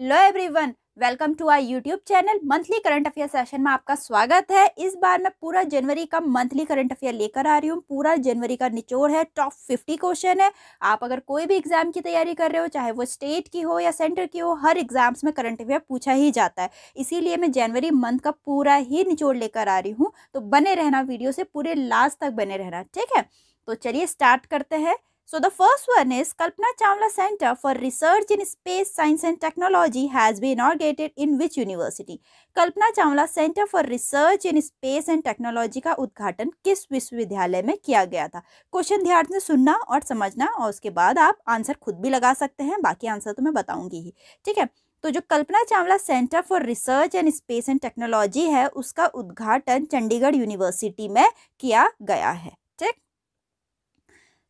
Hello everyone welcome to I YouTube channel monthly current affair session में आपका स्वागत है इस बार मैं पूरा जनवरी का मंथली करंट अफेयर लेकर आ रही हूँ पूरा जनवरी का निचोड़ है टॉप फिफ्टी क्वेश्चन है आप अगर कोई भी एग्जाम की तैयारी कर रहे हो चाहे वो स्टेट की हो या सेंटर की हो हर एग्जाम्स में करंट अफेयर पूछा ही जाता है इसीलिए मैं जनवरी मंथ का पूरा ही निचोड़ लेकर आ रही हूँ तो बने रहना वीडियो से पूरे लास्ट तक बने रहना ठीक है तो चलिए स्टार्ट करते हैं So the first one is Kalpana Chawla Center for Research in Space Science and Technology has been inaugurated in which university? Kalpana Chawla centre for research in space and technology का उद्घाटन किस विश्वविद्यालय में किया गया था क्वेश्चन ध्यान से सुनना और समझना और उसके बाद आप आंसर खुद भी लगा सकते हैं बाकी आंसर तो मैं बताऊंगी ही ठीक है तो जो Kalpana Chawla centre for research and space and technology है उसका उद्घाटन चंडीगढ़ यूनिवर्सिटी में किया गया है ठीक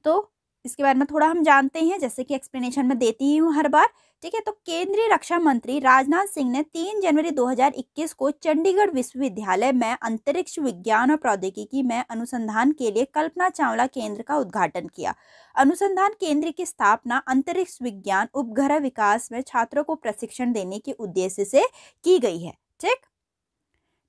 तो इसके बारे में थोड़ा हम जानते हैं जैसे कि एक्सप्लेनेशन में देती ही हूँ हर बार ठीक है तो केंद्रीय रक्षा मंत्री राजनाथ सिंह ने 3 जनवरी 2021 को चंडीगढ़ विश्वविद्यालय में अंतरिक्ष विज्ञान और प्रौद्योगिकी में अनुसंधान के लिए कल्पना चावला केंद्र का उद्घाटन किया अनुसंधान केंद्र की स्थापना अंतरिक्ष विज्ञान उपग्रह विकास में छात्रों को प्रशिक्षण देने के उद्देश्य से की गई है ठीक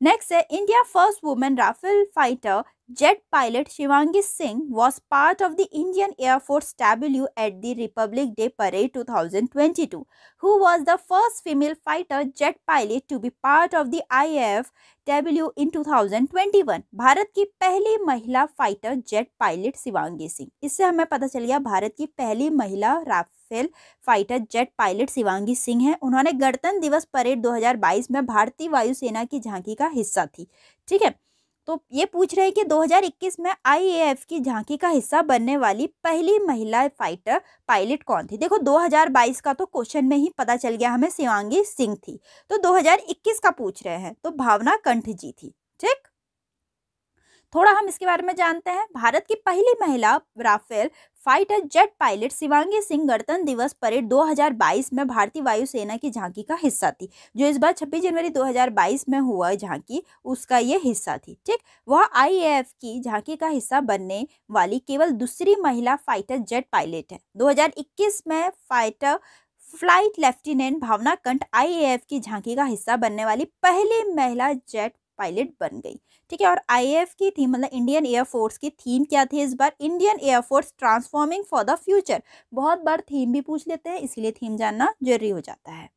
नेक्स्ट है India first women Rafale fighter jet pilot Shivangi Singh was part of the Indian Air Force W at the Republic Day Parade 2022, who was the first female fighter jet pilot to be part of the IAF W in 2021. Bharat की पहली महिला fighter jet pilot Shivangi Singh इससे हमें पता चल गया भारत की पहली महिला Rafale fighter jet pilot Shivangi Singh हैं उन्होंने गणतंत्र दिवस परेड 2022 में भारतीय वायुसेना की झांकी का हिस्सा थी ठीक है तो ये पूछ रहे हैं कि 2021 में आईएएफ की झांकी का हिस्सा बनने वाली पहली महिला फाइटर पायलट कौन थी देखो 2022 का तो क्वेश्चन में ही पता चल गया हमें शिवांगी सिंह थी तो 2021 का पूछ रहे हैं तो भावना कंठ जी थी ठीक थोड़ा हम इसके बारे में जानते हैं भारत की पहली महिला Rafale fighter jet pilot Shivangi Singh गणतंत्र दिवस परेड 2022 में भारतीय वायुसेना की झांकी का हिस्सा थी जो इस बार 26 जनवरी 2022 में हुआ झांकी उसका ये हिस्सा थी ठीक वह आई की झांकी का हिस्सा बनने वाली केवल दूसरी महिला फाइटर जेट पायलट है 2021 में फाइटर फ्लाइट लेफ्टिनेंट भावना कंठ आई की झांकी का हिस्सा बनने वाली पहली महिला जेट पायलट बन गई ठीक है और आई की थीम मतलब इंडियन एयरफोर्स की थीम क्या थी इस बार Indian air force transforming for the future बहुत बार थीम भी पूछ लेते हैं इसीलिए थीम जानना जरूरी हो जाता है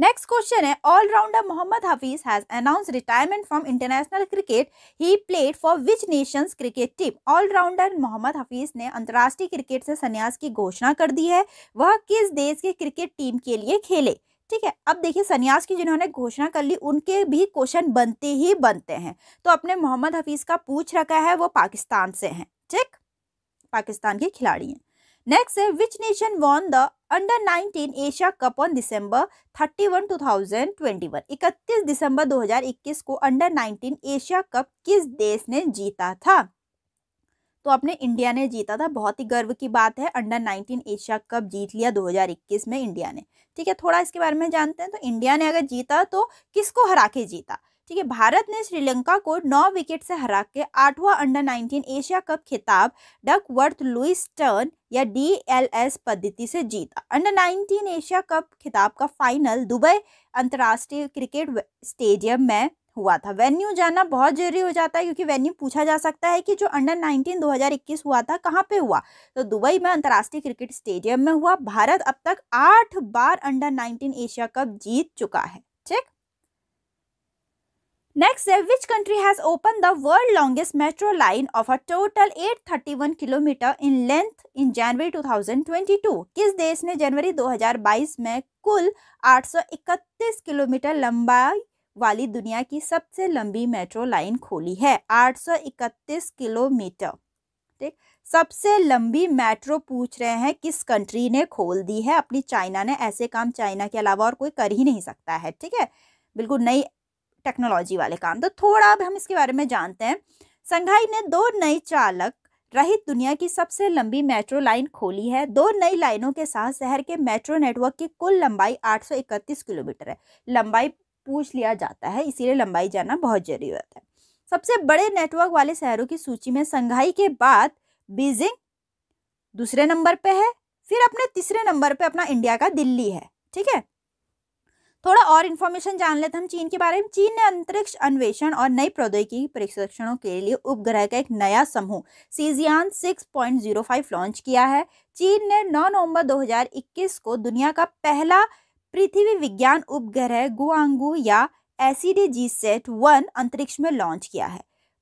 नेक्स्ट क्वेश्चन है all-rounder Mohammad Hafeez has announce retirement from international cricket he played for which nations cricket team all-rounder Mohammad Hafeez ने अंतर्राष्ट्रीय क्रिकेट से संन्यास की घोषणा कर दी है वह किस देश के क्रिकेट टीम के लिए खेले ठीक है अब देखिए सन्यास की जिन्होंने घोषणा कर ली उनके भी क्वेश्चन बनते ही बनते हैं तो अपने मोहम्मद हफीज़ का पूछ रखा है वो पाकिस्तान से हैं ठीक पाकिस्तान के खिलाड़ी हैं नेक्स्ट है which nation won the under 19 Asia cup on December 31 2021 इकतीस दिसंबर 2021 को अंडर 19 एशिया कप किस देश ने जीता था तो अपने इंडिया ने जीता था बहुत ही गर्व की बात है अंडर 19 एशिया कप जीत लिया 2021 में इंडिया ने ठीक है थोड़ा इसके बारे में जानते हैं तो इंडिया ने अगर जीता तो किसको हरा के जीता ठीक है भारत ने श्रीलंका को नौ विकेट से हरा के आठवां अंडर 19 एशिया कप खिताब डकवर्थ लुइस टर्न या डीएलएस पद्धति से जीता अंडर 19 एशिया कप खिताब का फाइनल दुबई अंतर्राष्ट्रीय क्रिकेट स्टेडियम में हुआ था वेन्यू जाना बहुत जरूरी हो जाता है क्योंकि वेन्यू पूछा जा सकता है कि जो अंडर 19 2021 हुआ था कहाँ पे हुआ तो दुबई में अंतर्राष्ट्रीय क्रिकेट स्टेडियम में हुआ भारत अब तक आठ बार अंडर 19 एशिया कप जीत चुका है ठीक नेक्स्ट है which country has open the world longest metro line of a total 831 kilometre in length in January 2022? किस देश ने जनवरी 2022 में कुल 831 किलोमीटर लंबाई वाली दुनिया की सबसे लंबी मेट्रो लाइन खोली है 831 किलोमीटर ठीक सबसे लंबी मेट्रो पूछ रहे हैं किस कंट्री ने खोल दी है अपनी चाइना ने ऐसे काम चाइना के अलावा और कोई कर ही नहीं सकता है ठीक है बिल्कुल नई टेक्नोलॉजी वाले काम तो थोड़ा अब हम इसके बारे में जानते हैं संघाई ने दो नई चालक रहित दुनिया की सबसे लंबी मेट्रो लाइन खोली है दो नई लाइनों के साथ शहर के मेट्रो नेटवर्क की कुल लंबाई 831 किलोमीटर है लंबाई पूछ लिया जाता है इसीलिए लंबाई जाना बहुत ज़रूरी होता है सबसे बड़े नेटवर्क वाले शहरों की सूची में संघाई के बाद बीजिंग दूसरे नंबर पे है फिर अपने तीसरे नंबर पे अपना इंडिया का दिल्ली है ठीक है थोड़ा और इन्फॉर्मेशन जान लेते हम चीन के बारे में चीन ने अंतरिक्ष अन्वेषण और नई प्रौद्योगिकी परीक्षणों के लिए उपग्रह का एक नया समूह सीजियान 6.05 लॉन्च किया है चीन ने 9 नवंबर 2021 को दुनिया का पहला पृथ्वी विज्ञान उपग्रह गुआंगू या एसिडी जी सेट वन अंतरिक्ष में लॉन्च किया है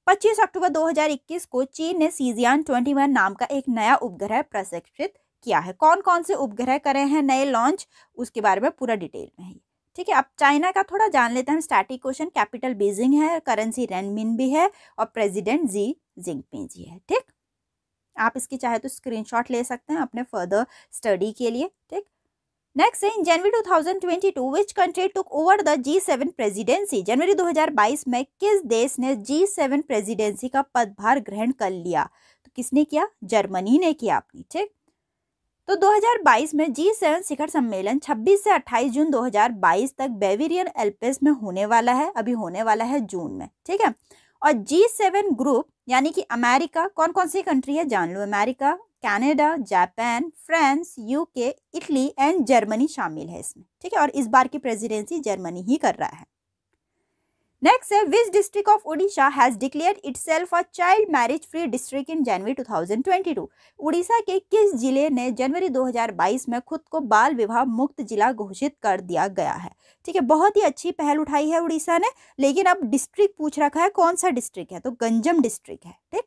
25 अक्टूबर 2021 को चीन ने सीजियान 21 नाम का एक नया उपग्रह प्रशिक्षित किया है कौन कौन से उपग्रह करे हैं नए लॉन्च उसके बारे में पूरा डिटेल में है ठीक है अब चाइना का थोड़ा जान लेते हैं स्टैटिक क्वेश्चन कैपिटल बीजिंग है करेंसी रेनमिन भी है और प्रेसिडेंट जी जिंगपिंग जी है ठीक आप इसकी चाहे तो स्क्रीनशॉट ले सकते हैं अपने फर्दर स्टडी के लिए ठीक नेक्स्ट है in January 2022 which country took over the G seven presidency जनवरी 2022 में किस देश ने जी सेवन प्रेजिडेंसी का पदभार ग्रहण कर लिया तो किसने किया जर्मनी ने किया अपनी ठीक तो 2022 में जी सेवन शिखर सम्मेलन 26 से 28 जून 2022 तक बेवेरियन एल्पेस में होने वाला है अभी होने वाला है जून में ठीक है और जी ग्रुप यानी कि अमेरिका कौन कौन सी कंट्री है जान लो America Canada Japan France UK Italy and Germany शामिल है इसमें ठीक है और इस बार की प्रेसिडेंसी जर्मनी ही कर रहा है नेक्स्ट है which district of Orissa has declare itself a child marriage free district in January 2022 Orissa के किस जिले ने जनवरी 2022 में खुद को बाल विवाह मुक्त जिला घोषित कर दिया गया है ठीक है बहुत ही अच्छी पहल उठाई है उड़ीसा ने लेकिन अब डिस्ट्रिक्ट पूछ रखा है कौन सा डिस्ट्रिक्ट है तो गंजम डिस्ट्रिक्ट है ठीक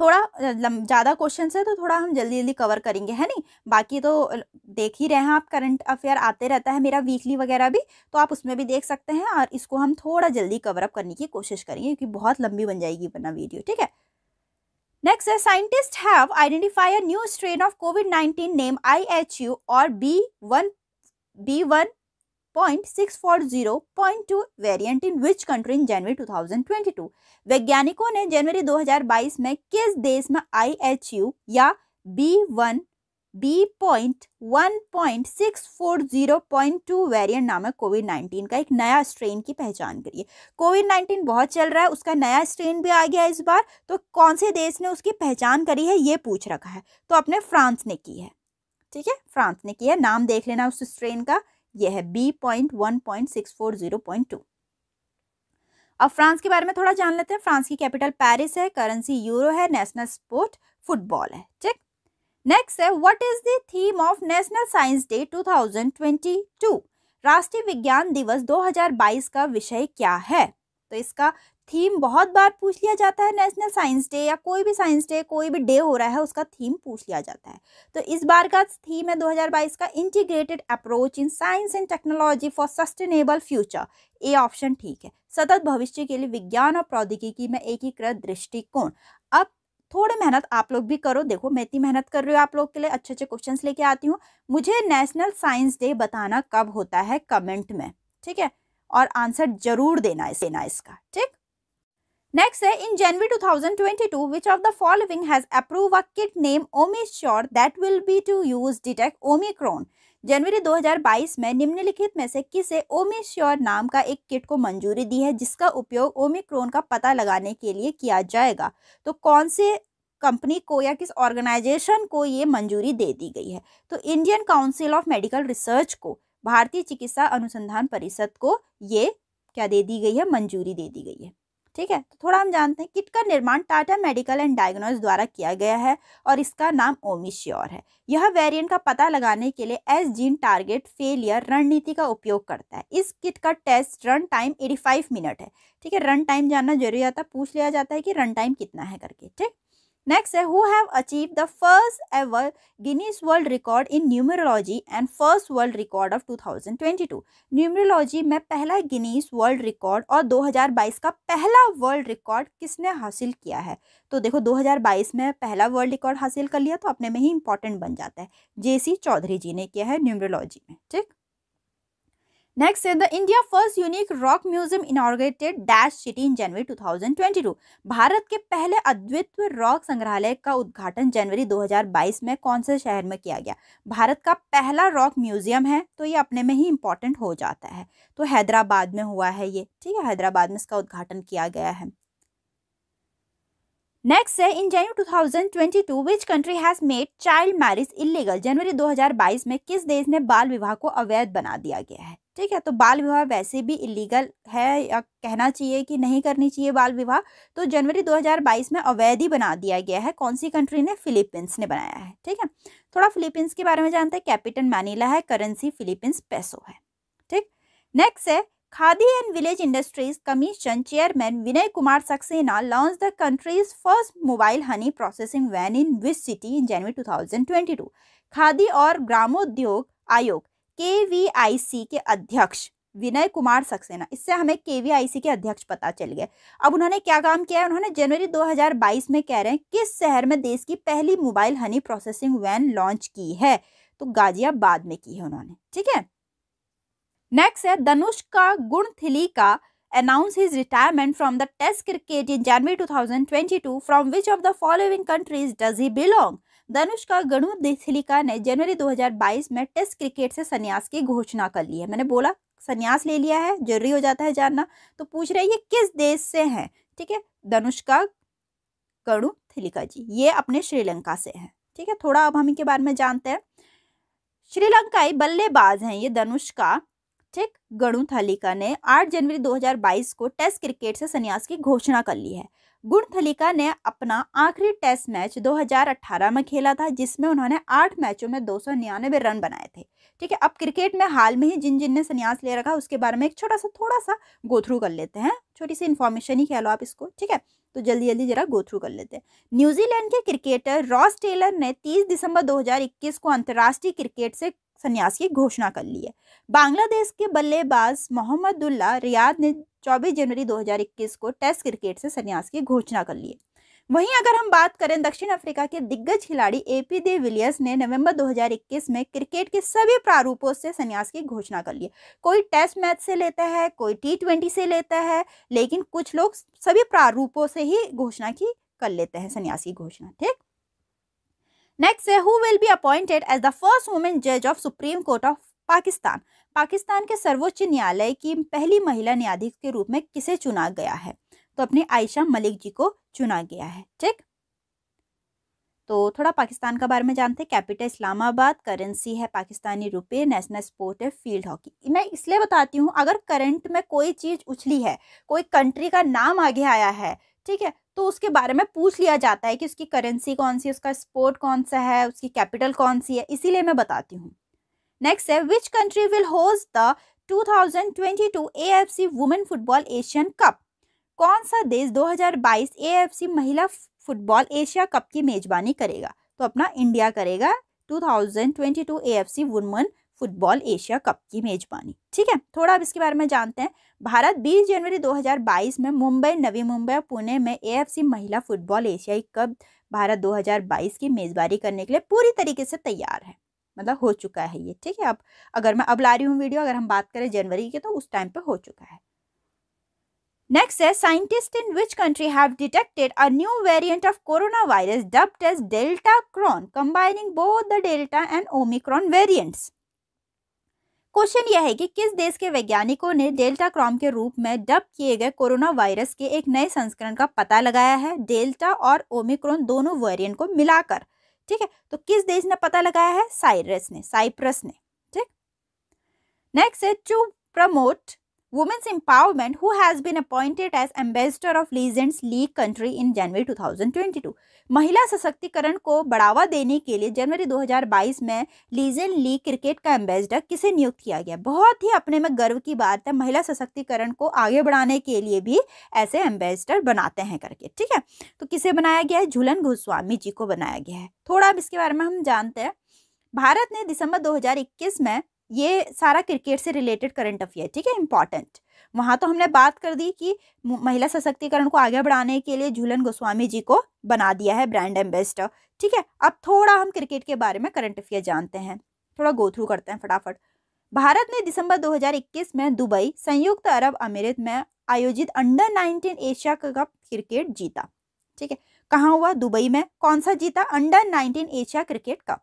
थोड़ा ज़्यादा क्वेश्चन है तो थोड़ा हम जल्दी जल्दी कवर करेंगे है नहीं बाकी तो देख ही रहे हैं आप करंट अफेयर आते रहता है मेरा वीकली वगैरह भी तो आप उसमें भी देख सकते हैं और इसको हम थोड़ा जल्दी कवरअप करने की कोशिश करेंगे क्योंकि बहुत लंबी बन जाएगी बना वीडियो ठीक है next have identify scientists strain of Covid new name I H U और B one B one 0.640.2 variant in which country in January 2022 वैज्ञानिकों ने जनवरी 2022 में किस देश में आई एच यू या B one B point one point six four zero point two variant नामक कोविड नाइन्टीन का एक नया स्ट्रेन की पहचान करिए कोविड नाइन्टीन बहुत चल रहा है उसका नया स्ट्रेन भी आ गया इस बार तो कौन से देश ने उसकी पहचान करी है ये पूछ रखा है तो अपने फ्रांस ने की है ठीक है फ्रांस ने की है नाम देख लेना उस स्ट्रेन का यह है B point one point six four zero point two अब फ्रांस के बारे में थोड़ा जान लेते हैं फ्रांस की कैपिटल पेरिस है करेंसी यूरो है नेशनल स्पोर्ट फुटबॉल है ठीक नेक्स्ट है what is the theme of national science day 2022 राष्ट्रीय विज्ञान दिवस 2022 का विषय क्या है तो इसका थीम बहुत बार पूछ लिया जाता है नेशनल साइंस डे या कोई भी साइंस डे कोई भी डे हो रहा है उसका थीम पूछ लिया जाता है तो इस बार का थीम है 2022 का integrated approach in science and technology for sustainable future A option ठीक है सतत भविष्य के लिए विज्ञान और प्रौद्योगिकी में एकीकृत दृष्टिकोण अब थोड़े मेहनत आप लोग भी करो देखो मैं इतनी मेहनत कर रही हूँ आप लोग के लिए अच्छे अच्छे क्वेश्चन लेके आती हूँ मुझे नेशनल साइंस डे बताना कब होता है कमेंट में ठीक है और आंसर जरूर देना है देना इसका ठीक Next है in January 2022 which of the following has approved a kit name Omishore that will be to use detect Omicron जनवरी 2022 में निम्नलिखित में से किसे ओमेश्योर नाम का एक किट को मंजूरी दी है जिसका उपयोग ओमिक्रोन का पता लगाने के लिए किया जाएगा तो कौन से कंपनी को या किस ऑर्गेनाइजेशन को ये मंजूरी दे दी गई है तो Indian council of medical research को भारतीय चिकित्सा अनुसंधान परिषद को ये क्या दे दी गई है मंजूरी दे दी गई है ठीक है तो थोड़ा हम जानते हैं किट का निर्माण टाटा मेडिकल एंड डायग्नोज द्वारा किया गया है और इसका नाम ओमिश्योर है यह वेरिएंट का पता लगाने के लिए एस जीन टारगेट फेलियर रणनीति का उपयोग करता है इस किट का टेस्ट रन टाइम 85 मिनट है ठीक है रन टाइम जानना जरूरी आता पूछ लिया जाता है कि रन टाइम कितना है करके ठीक नेक्स्ट है who have achieve the first ever Guinness world record in numerology and first world record of 2022 thousand numerology में पहला गिनीस वर्ल्ड रिकॉर्ड और 2022 का पहला वर्ल्ड रिकॉर्ड किसने हासिल किया है तो देखो 2022 में पहला वर्ल्ड रिकॉर्ड हासिल कर लिया तो अपने में ही इंपॉर्टेंट बन जाता है जे चौधरी जी ने किया है न्यूमरोलॉजी में ठीक Next, the India first unique rock museum inaugurated dash city in January 2022. Bharat के पहले अद्वितीय रॉक संग्रहालय का उद्घाटन जनवरी 2022 में कौन से शहर में किया गया भारत का पहला रॉक म्यूजियम है तो ये अपने में ही इम्पोर्टेंट हो जाता है तो हैदराबाद में हुआ है ये ठीक है हैदराबाद में इसका उद्घाटन किया गया है नेक्स्ट है in January 2022 which country has made child marriage illegal जनवरी 2022 में किस देश ने बाल विवाह को अवैध बना दिया गया है ठीक है तो बाल विवाह वैसे भी इलीगल है या कहना चाहिए कि नहीं करनी चाहिए बाल विवाह तो जनवरी 2022 में अवैध ही बना दिया गया है कौन सी कंट्री ने फिलीपींस ने बनाया है ठीक है थोड़ा फिलीपींस के बारे में जानते हैं कैपिटल मैनीला है करेंसी फिलीपींस पैसो है ठीक नेक्स्ट है Khadi and village industries commission chairman Vinay Kumar Saxena launch the country's first mobile honey processing van in which city in January two Khadi और ग्रामोद्योग आयोग के वी आई सी के अध्यक्ष विनय कुमार सक्सेना इससे हमें के वी आई सी के अध्यक्ष पता चल गया अब उन्होंने क्या काम किया है उन्होंने जनवरी 2022 में कह रहे हैं किस शहर में देश की पहली mobile honey processing van launch की है तो गाजियाबाद में की है उन्होंने ठीक है नेक्स्ट है धनुष का Gunathilaka from the test cricket in January two thousand twenty two from which of the following countries does he belong Danushka गणु देसिलिका ने जनवरी 2022 में टेस्ट क्रिकेट से संन्यास की घोषणा कर ली है मैंने बोला संन्यास ले लिया है जरूरी हो जाता है जानना तो पूछ रहे ये किस देश से हैं ठीक है धनुष्का गणु थिलिका जी ये अपने श्रीलंका से हैं ठीक है थोड़ा अब हम इनके बारे में जानते हैं श्रीलंकाई बल्लेबाज हैं ये धनुष्का ठीक गणु थलिका ने 8 जनवरी 2022 को टेस्ट क्रिकेट से संन्यास की घोषणा कर ली है गुणथलिका ने अपना आखिरी टेस्ट मैच 2018 में खेला था जिसमें उन्होंने आठ मैचों में दो रन बनाए थे ठीक है अब क्रिकेट में हाल में ही जिन जिन ने संन्यास ले रखा उसके बारे में एक छोटा सा थोड़ा सा गो थ्रू कर लेते हैं छोटी सी इन्फॉर्मेशन ही कह लो आप इसको ठीक है तो जल्दी जल्दी जरा गो थ्रू कर लेते हैं न्यूजीलैंड के क्रिकेटर रॉस टेलर ने तीस दिसंबर दो को अंतर्राष्ट्रीय क्रिकेट से संन्यास की घोषणा कर ली है बांग्लादेश के बल्लेबाज मोहम्मदुल्ला रियाद ने 24 जनवरी 2021 को टेस्ट क्रिकेट से संन्यास की घोषणा कर ली है वहीं अगर हम बात करें दक्षिण अफ्रीका के दिग्गज खिलाड़ी ए पी दे विलियर्स ने नवंबर 2021 में क्रिकेट के सभी प्रारूपों से संन्यास की घोषणा कर ली कोई टेस्ट मैच से लेता है कोई टी ट्वेंटी से लेता है लेकिन कुछ लोग सभी प्रारूपों से ही घोषणा की कर लेते हैं संन्यास की घोषणा ठीक नेक्स्ट है who will be appointed as the first women जज of supreme court of Pakistan Pakistan के सर्वोच्च न्यायालय की पहली महिला न्यायाधीश के रूप में किसे चुना गया है तो अपने आयशा मलिक जी को चुना गया है ठीक तो थोड़ा पाकिस्तान का बारे में जानते हैं कैपिटल इस्लामाबाद करेंसी है पाकिस्तानी रुपये नेशनल स्पोर्ट है फील्ड हॉकी मैं इसलिए बताती हूँ अगर करंट में कोई चीज़ उछली है कोई कंट्री का नाम आगे आया है ठीक है तो उसके बारे में पूछ लिया जाता है कि उसकी करेंसी कौन सी है उसका स्पोर्ट कौन सा है उसकी कैपिटल कौन सी है इसीलिए मैं बताती हूँ नेक्स्ट है which country will host the 2022 AFC women football Asian cup कौन सा देश 2022 एएफसी महिला फुटबॉल एशिया कप की मेजबानी करेगा तो अपना इंडिया करेगा 2022 AFC women football Asia cup की मेजबानी ठीक है थोड़ा अब इसके बारे में जानते हैं भारत 20 जनवरी 2022 में मुंबई नवी मुंबई और पुणे में एएफसी महिला फुटबॉल एशियाई कप भारत 2022 की मेजबानी करने के लिए पूरी तरीके से तैयार है मतलब हो चुका है ये ठीक है अब अगर मैं अब ला रही हूँ वीडियो अगर हम बात करें जनवरी की तो उस टाइम पर हो चुका है है scientist in which country have detected a new variant of coronavirus dubbed as Deltacron combining both the Delta and Omicron variants question यह है कि किस देश के वैज्ञानिकों ने डेल्टा क्रॉम के रूप में डब किए गए कोरोना वायरस के एक नए संस्करण का पता लगाया है डेल्टा और ओमिक्रॉन दोनों वेरिएंट को मिलाकर ठीक है तो किस देश ने पता लगाया है साइरस ने साइप्रस ने ठीक नेक्स्ट है to promote women's empowerment who has been appointed as ambassador of legends league country in January 2022 महिला सशक्तिकरण को बढ़ावा देने के लिए जनवरी 2022 में लीजेंड लीग क्रिकेट का एम्बेसडर किसे नियुक्त किया गया बहुत ही अपने में गर्व की बात है महिला सशक्तिकरण को आगे बढ़ाने के लिए भी ऐसे एम्बेसडर बनाते हैं करके ठीक है तो किसे बनाया गया है झूलन गोस्वामी जी को बनाया गया है थोड़ा अब इसके बारे में हम जानते हैं भारत ने दिसंबर 2021 में ये सारा क्रिकेट से रिलेटेड करंट अफेयर ठीक है इंपॉर्टेंट वहाँ तो हमने बात कर दी कि महिला सशक्तिकरण को आगे बढ़ाने के लिए झूलन गोस्वामी जी को बना दिया है ब्रांड एम्बेसडर ठीक है अब थोड़ा हम क्रिकेट के बारे में करंट अफेयर जानते हैं थोड़ा गो थ्रू करते हैं फटाफट भारत ने दिसंबर 2021 में दुबई संयुक्त अरब अमीरात में आयोजित अंडर 19 एशिया कप क्रिकेट जीता ठीक है कहाँ हुआ दुबई में कौन सा जीता under 19 Asia cricket cup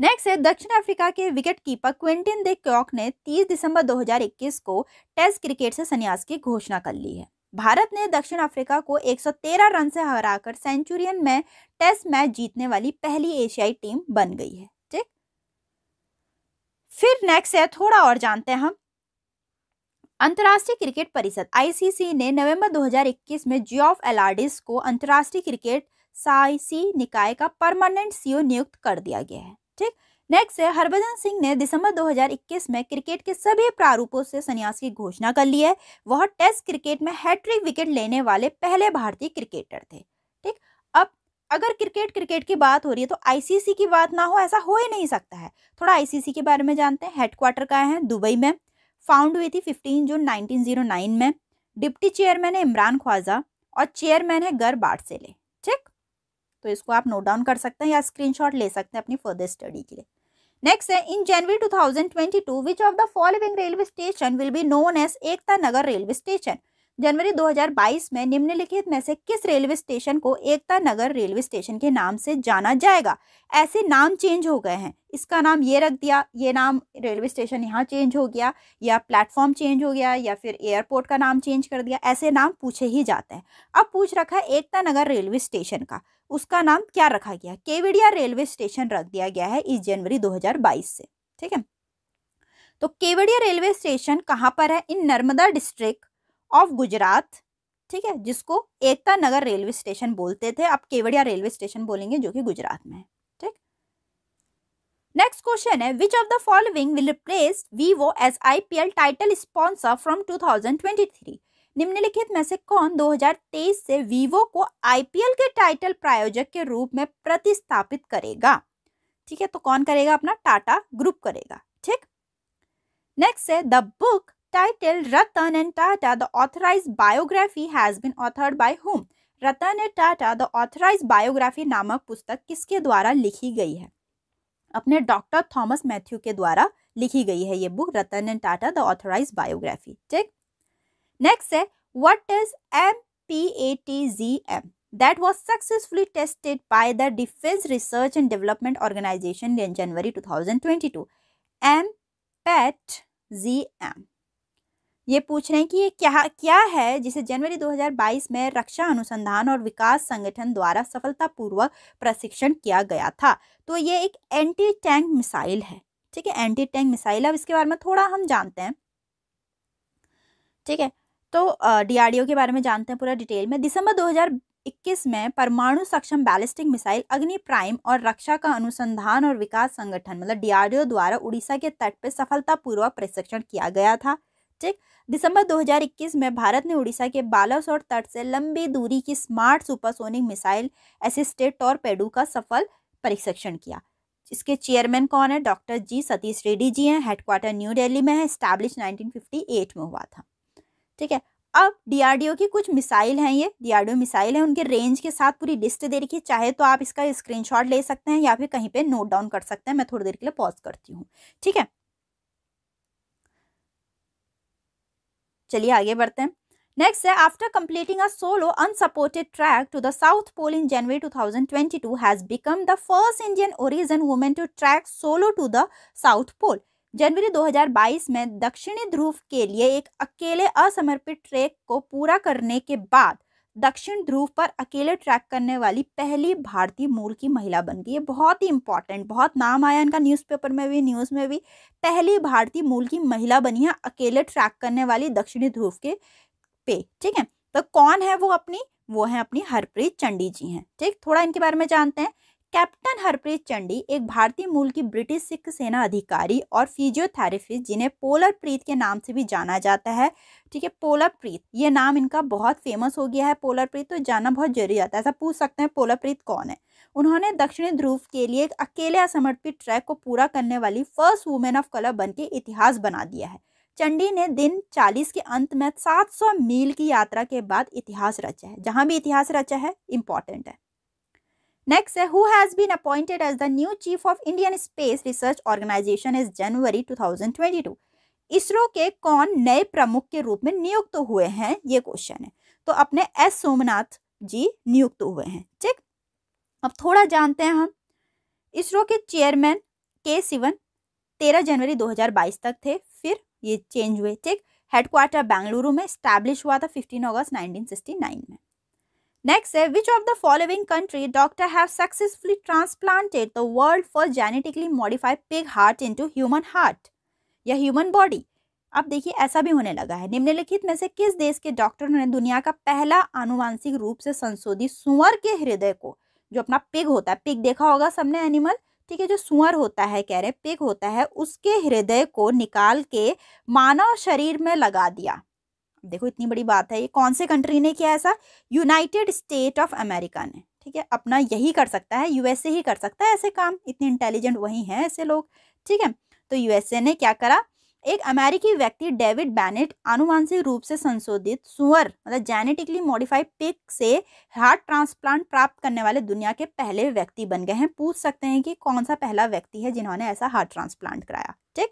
next है दक्षिण अफ्रीका के wicket keeper Quinton de Kock ने 30 दिसंबर 2021 को टेस्ट क्रिकेट से संन्यास की घोषणा कर ली है भारत ने दक्षिण अफ्रीका को 113 रन से हराकर सेंचुरियन में टेस्ट मैच जीतने वाली पहली एशियाई टीम बन गई है ठीक फिर नेक्स्ट है थोड़ा और जानते हैं हम अंतर्राष्ट्रीय क्रिकेट परिषद आईसीसी ने नवंबर 2021 में जियोफ एलार्डिस को अंतर्राष्ट्रीय क्रिकेट साइसी निकाय का परमानेंट सीईओ नियुक्त कर दिया गया है ठीक नेक्स्ट है हरभजन सिंह ने दिसंबर 2021 में क्रिकेट के सभी प्रारूपों से संन्यास की घोषणा कर ली है वह टेस्ट क्रिकेट में हैट्रिक विकेट लेने वाले पहले भारतीय क्रिकेटर थे ठीक अब अगर क्रिकेट क्रिकेट की बात हो रही है तो आईसीसी की बात ना हो ऐसा हो ही नहीं सकता है थोड़ा आईसीसी के बारे में जानते हैं हेडक्वार्टर का है दुबई में फाउंड हुई थी फिफ्टीन जून नाइनटीन में डिप्टी चेयरमैन है इमरान ख्वाजा और चेयरमैन है गर बाटसेले तो इसको आप नोट डाउन कर सकते हैं या स्क्रीनशॉट ले सकते हैं अपनी फर्दर स्टडी के लिए नेक्स्ट है in January 2022 thousand twenty two which of the following railway station will be known as Ekta Nagar railway station जनवरी 2022 में निम्नलिखित में से किस रेलवे स्टेशन को एकता नगर रेलवे स्टेशन के नाम से जाना जाएगा ऐसे नाम चेंज हो गए हैं इसका नाम ये रख दिया ये नाम रेलवे स्टेशन यहाँ चेंज हो गया या प्लेटफॉर्म चेंज हो गया या फिर एयरपोर्ट का नाम चेंज कर दिया ऐसे नाम पूछे ही जाते हैं अब पूछ रखा है एकता नगर रेलवे स्टेशन का उसका नाम क्या रखा गया केवड़िया रेलवे स्टेशन रख दिया गया है इस जनवरी 2022 से ठीक है तो केवड़िया रेलवे स्टेशन कहाँ पर है in Narmada district of Gujarat ठीक है जिसको एकता नगर रेलवे स्टेशन बोलते थे अब केवड़िया रेलवे स्टेशन बोलेंगे जो कि गुजरात में है ठीक नेक्स्ट क्वेश्चन है which of the following will replace Vivo as IPL title sponsor from two निम्नलिखित में से कौन 2023 से वीवो को आईपीएल के टाइटल प्रायोजक के रूप में प्रतिस्थापित करेगा ठीक है तो कौन करेगा अपना टाटा ग्रुप करेगा ठीक नेक्स्ट है the book title Ratan and Tata the authorise biography has been authored by whom Ratan and Tata the authorise biography नामक पुस्तक किसके द्वारा लिखी गई है अपने डॉक्टर थॉमस मैथ्यू के द्वारा लिखी गई है ये book Ratan and Tata the authorise biography ठीक नेक्स्ट है what is M P A T G M that was successfully tested by the Defense Research and Development Organization in January 2022. G M ये पूछ रहे हैं कि ये क्या क्या है जिसे जनवरी 2022 में रक्षा अनुसंधान और विकास संगठन द्वारा सफलतापूर्वक प्रशिक्षण किया गया था तो ये एक एंटी टैंक मिसाइल है ठीक है एंटी टैंक मिसाइल अब इसके बारे में थोड़ा हम जानते हैं ठीक है तो डीआरडीओ के बारे में जानते हैं पूरा डिटेल में दिसंबर 2021 में परमाणु सक्षम बैलिस्टिक मिसाइल अग्नि प्राइम और रक्षा का अनुसंधान और विकास संगठन मतलब डीआरडीओ द्वारा उड़ीसा के तट पर सफलतापूर्वक प्रशिक्षण किया गया था ठीक दिसंबर 2021 में भारत ने उड़ीसा के बालासोर तट से लंबी दूरी की स्मार्ट सुपरसोनिक मिसाइल असिस्टेड पेडू का सफल परीक्षण किया इसके चेयरमैन कौन है डॉक्टर जी सतीश रेड्डी जी हैं हेडक्वार्टर न्यू दिल्ली में है स्टैब्लिश 1958 में हुआ था ठीक है अब डीआरडीओ की कुछ मिसाइल हैं ये डीआरडीओ मिसाइल हैं उनके रेंज के साथ पूरी लिस्ट दे रखी है चाहे तो आप इसका स्क्रीनशॉट ले सकते हैं या फिर कहीं पे नोट डाउन कर सकते हैं मैं थोड़ी देर के लिए पॉज करती हूँ ठीक है चलिए आगे बढ़ते हैं नेक्स्ट है after completing a solo unsupported trek to the south pole in January 2022 has become the first Indian origin women to trek solo to the south pole जनवरी 2022 में दक्षिणी ध्रुव के लिए एक अकेले असमर्पित ट्रैक को पूरा करने के बाद दक्षिण ध्रुव पर अकेले ट्रैक करने वाली पहली भारतीय मूल की महिला बन गई है बहुत ही इंपॉर्टेंट बहुत नाम आया इनका न्यूज़पेपर में भी न्यूज़ में भी पहली भारतीय मूल की महिला बनी है अकेले ट्रैक करने वाली दक्षिणी ध्रुव के पे ठीक है तो कौन है वो अपनी वो है अपनी हरप्रीत चंडी जी हैं ठीक थोड़ा इनके बारे में जानते हैं कैप्टन हरप्रीत चंडी एक भारतीय मूल की ब्रिटिश सिख सेना अधिकारी और फिजियोथेरेपिस्ट जिन्हें पोलर प्रीत के नाम से भी जाना जाता है ठीक है पोलर प्रीत ये नाम इनका बहुत फेमस हो गया है पोलर प्रीत तो जानना बहुत जरूरी आता है ऐसा पूछ सकते हैं पोलर प्रीत कौन है उन्होंने दक्षिणी ध्रुव के लिए एक अकेले असमर्पित ट्रैक को पूरा करने वाली फर्स्ट वुमेन ऑफ कलर बन के इतिहास बना दिया है चंडी ने दिन 40 के अंत में 700 मील की यात्रा के बाद इतिहास रचा है जहाँ भी इतिहास रचा है इम्पॉर्टेंट है नेक्स्ट है who has been appointed as the new chief of Indian Space Research Organisation is January 2022. ISRO के कौन नए प्रमुख के रूप में नियुक्त तो हुए हैं ये क्वेश्चन है तो अपने एस सोमनाथ जी नियुक्त तो हुए हैं ठीक अब थोड़ा जानते हैं हम इसरो के चेयरमैन के सिवन तेरह जनवरी 2022 तक थे फिर ये चेंज हुए ठीक हेडक्वार्टर बेंगलुरु में स्टैब्लिश हुआ था 15 अगस्त 1969 में नेक्स्ट है which of the following country doctor have successfully transplanted the world for genetically modified pig heart into human heart या ह्यूमन बॉडी अब देखिए ऐसा भी होने लगा है निम्नलिखित में से किस देश के डॉक्टर ने दुनिया का पहला आनुवांशिक रूप से संशोधित सुअर के हृदय को जो अपना पिग होता है पिग देखा होगा सबने एनिमल ठीक है जो सुअर होता है कह रहे पिग होता है उसके हृदय को निकाल के मानव शरीर में लगा दिया देखो इतनी बड़ी बात है ये कौन से कंट्री ने किया ऐसा यूनाइटेड स्टेट ऑफ अमेरिका ने ठीक है अपना यही कर सकता है यूएसए ही कर सकता है ऐसे काम इतने इंटेलिजेंट वही हैं ऐसे लोग ठीक है तो यूएसए ने क्या करा एक अमेरिकी व्यक्ति डेविड बैनेट आनुवांशिक रूप से संशोधित सुअर मतलब जेनेटिकली मॉडिफाइड पिक से हार्ट ट्रांसप्लांट प्राप्त करने वाले दुनिया के पहले व्यक्ति बन गए हैं पूछ सकते हैं कि कौन सा पहला व्यक्ति है जिन्होंने ऐसा हार्ट ट्रांसप्लांट कराया ठीक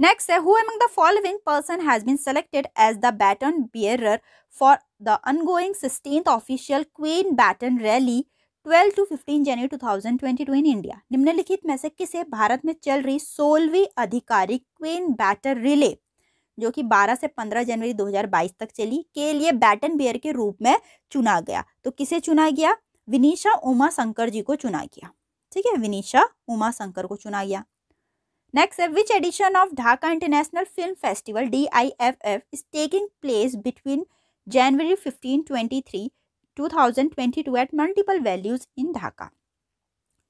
नेक्स्ट है who among the following person has been selected as the baton bearer for the ongoing sixteen official queen baton rally 12 to 15 January 2022 in India निम्नलिखित में से किसे भारत में चल रही सोलहवीं आधिकारिक क्वीन बैटर रिले जो कि 12 से 15 जनवरी 2022 तक चली के लिए बैटन बियर के रूप में चुना गया तो किसे चुना गया विनीशा उमा शंकर जी को चुना गया ठीक है विनीशा उमा शंकर को चुना गया Next, which edition of Dhaka International Film Festival DIFF is taking place between January 15, 23, 2022 at multiple venues in Dhaka?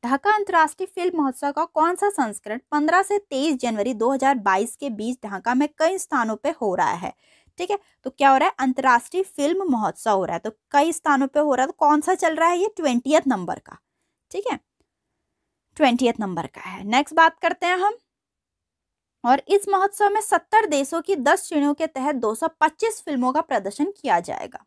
Dhaka अंतर्राष्ट्रीय फिल्म महोत्सव का कौन सा संस्करण 15 से 23 जनवरी 2022 के बीच ढाका में कई स्थानों पर हो रहा है ठीक है तो क्या हो रहा है अंतर्राष्ट्रीय फिल्म महोत्सव हो रहा है तो कई स्थानों पर हो रहा है तो कौन सा चल रहा है ये ट्वेंटियथ नंबर का ठीक है ट्वेंटियथ नंबर का है नेक्स्ट बात करते हैं हम और इस महोत्सव में 70 देशों की 10 श्रेणियों के तहत 225 फिल्मों का प्रदर्शन किया जाएगा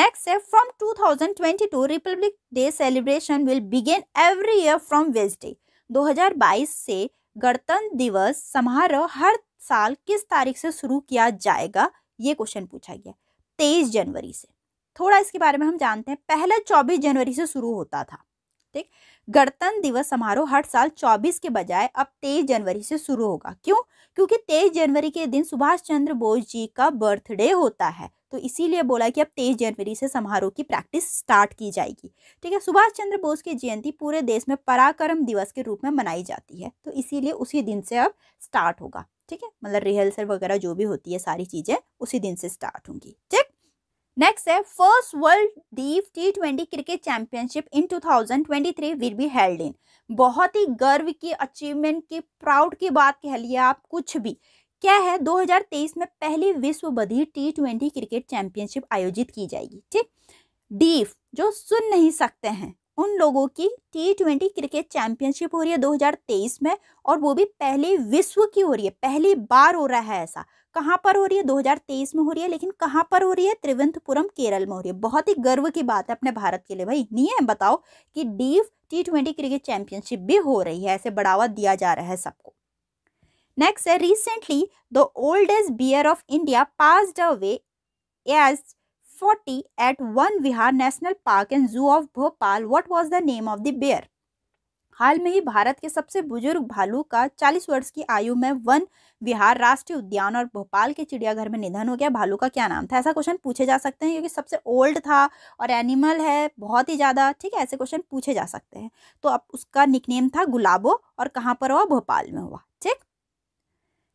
नेक्स्ट है from 2022 republic day celebration will begin every year from वेजडे 2022 से गणतंत्र दिवस समारोह हर साल किस तारीख से शुरू किया जाएगा ये क्वेश्चन पूछा गया तेईस जनवरी से थोड़ा इसके बारे में हम जानते हैं पहले चौबीस जनवरी से शुरू होता था ठीक गणतंत्र दिवस समारोह हर साल 24 के बजाय अब 23 जनवरी से शुरू होगा क्यों क्योंकि 23 जनवरी के दिन सुभाष चंद्र बोस जी का बर्थडे होता है तो इसीलिए बोला कि अब 23 जनवरी से समारोह की प्रैक्टिस स्टार्ट की जाएगी ठीक है सुभाष चंद्र बोस की जयंती पूरे देश में पराक्रम दिवस के रूप में मनाई जाती है तो इसीलिए उसी दिन से अब स्टार्ट होगा ठीक है मतलब रिहर्सल वगैरह जो भी होती है सारी चीज़ें उसी दिन से स्टार्ट होंगी ठीक नेक्स्ट है first world deaf T twenty cricket championship in 2023 will be held in बहुत ही गर्व की अचीवमेंट की प्राउड की बात कह लिए आप कुछ भी क्या है 2023 में पहली विश्व बधिर टी ट्वेंटी क्रिकेट चैंपियनशिप आयोजित की जाएगी ठीक डीफ जो सुन नहीं सकते हैं उन लोगों की टी ट्वेंटी क्रिकेट चैंपियनशिप हो रही है 2023 में और वो भी पहली विश्व की हो रही है पहली बार हो रहा है ऐसा कहाँ पर हो रही है 2023 में हो रही है लेकिन कहाँ पर हो रही है त्रिवंतपुरम केरल में हो रही है बहुत ही गर्व की बात है अपने भारत के लिए भाई नहीं है बताओ कि deaf T twenty cricket championship भी हो रही है ऐसे बढ़ावा दिया जा रहा है सबको नेक्स्ट है recently the oldest bear of India the away age forty eight Van Vihar national park and zoo of Bhopal what was the name of the bear हाल में ही भारत के सबसे बुजुर्ग भालू का 40 वर्ष की आयु में वन विहार राष्ट्रीय उद्यान और भोपाल के चिड़ियाघर में निधन हो गया भालू का क्या नाम था ऐसा क्वेश्चन पूछे जा सकते हैं क्योंकि सबसे ओल्ड था और एनिमल है बहुत ही ज़्यादा ठीक है ऐसे क्वेश्चन पूछे जा सकते हैं तो अब उसका निकनेम था गुलाबो और कहाँ पर हुआ भोपाल में हुआ ठीक